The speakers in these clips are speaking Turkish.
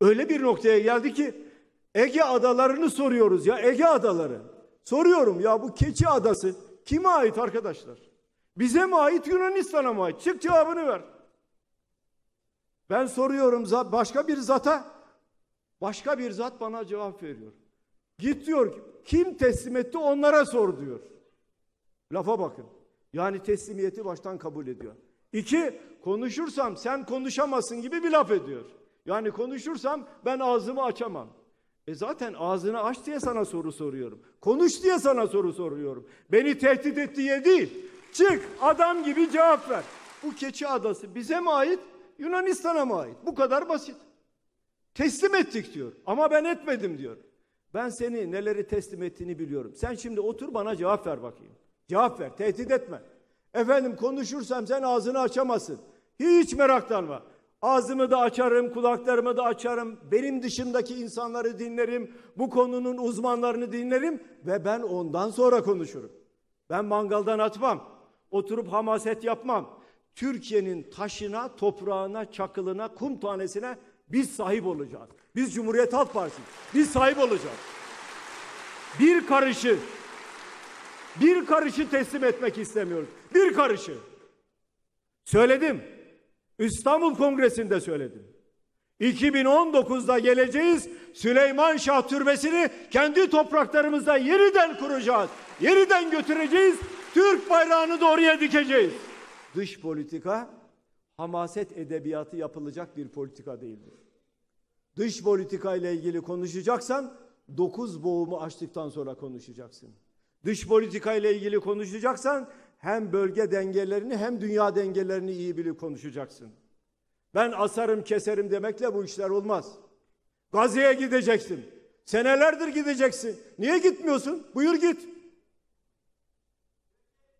Öyle bir noktaya geldi ki Ege adalarını soruyoruz ya Ege adaları. Soruyorum ya bu keçi adası kime ait arkadaşlar? Bize mi ait Yunanistan'a mı ait? Çık cevabını ver. Ben soruyorum başka bir zata başka bir zat bana cevap veriyor. Git diyor kim teslim etti onlara sor diyor. Lafa bakın. Yani teslimiyeti baştan kabul ediyor. İki konuşursam sen konuşamazsın gibi bir laf ediyor. Yani konuşursam ben ağzımı açamam. E zaten ağzını aç diye sana soru soruyorum. Konuş diye sana soru soruyorum. Beni tehdit etti değil. Çık adam gibi cevap ver. Bu Keçi Adası bize mi ait? Yunanistan'a mı ait? Bu kadar basit. Teslim ettik diyor. Ama ben etmedim diyor. Ben seni neleri teslim ettiğini biliyorum. Sen şimdi otur bana cevap ver bakayım. Cevap ver, tehdit etme. Efendim konuşursam sen ağzını açamazsın. Hiç meraklanma. Ağzımı da açarım, kulaklarımı da açarım. Benim dışımdaki insanları dinlerim. Bu konunun uzmanlarını dinlerim ve ben ondan sonra konuşurum. Ben mangaldan atmam. Oturup hamaset yapmam. Türkiye'nin taşına, toprağına, çakılına, kum tanesine biz sahip olacağız. Biz Cumhuriyet Halk Partisi. Biz sahip olacağız. Bir karışı bir karışı teslim etmek istemiyoruz. Bir karışı. Söyledim. İstanbul Kongresi'nde söyledim. 2019'da geleceğiz. Süleyman Şah Türbesi'ni kendi topraklarımızda yeniden kuracağız. Yeniden götüreceğiz. Türk bayrağını da oraya dikeceğiz. Dış politika hamaset edebiyatı yapılacak bir politika değildir. Dış politika ile ilgili konuşacaksan dokuz boğumu açtıktan sonra konuşacaksın. Dış politika ile ilgili konuşacaksan hem bölge dengelerini hem dünya dengelerini iyi bilip konuşacaksın. Ben asarım keserim demekle bu işler olmaz. Gazze'ye gideceksin. Senelerdir gideceksin. Niye gitmiyorsun? Buyur git.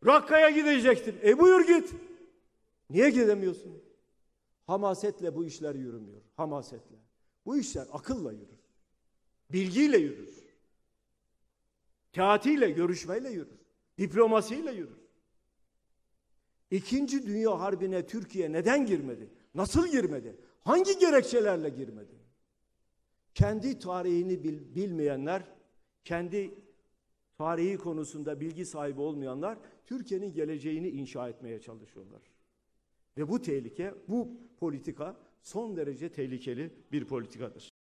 Rakka'ya gidecektin. E buyur git. Niye gidemiyorsun? Hamasetle bu işler yürümüyor. Hamasetle. Bu işler akılla yürür. Bilgiyle yürür. Kağıtıyla, görüşmeyle yürür. Diplomasiyle yürür. İkinci Dünya Harbi'ne Türkiye neden girmedi? Nasıl girmedi? Hangi gerekçelerle girmedi? Kendi tarihini bil, bilmeyenler, kendi tarihi konusunda bilgi sahibi olmayanlar Türkiye'nin geleceğini inşa etmeye çalışıyorlar. Ve bu tehlike, bu politika son derece tehlikeli bir politikadır.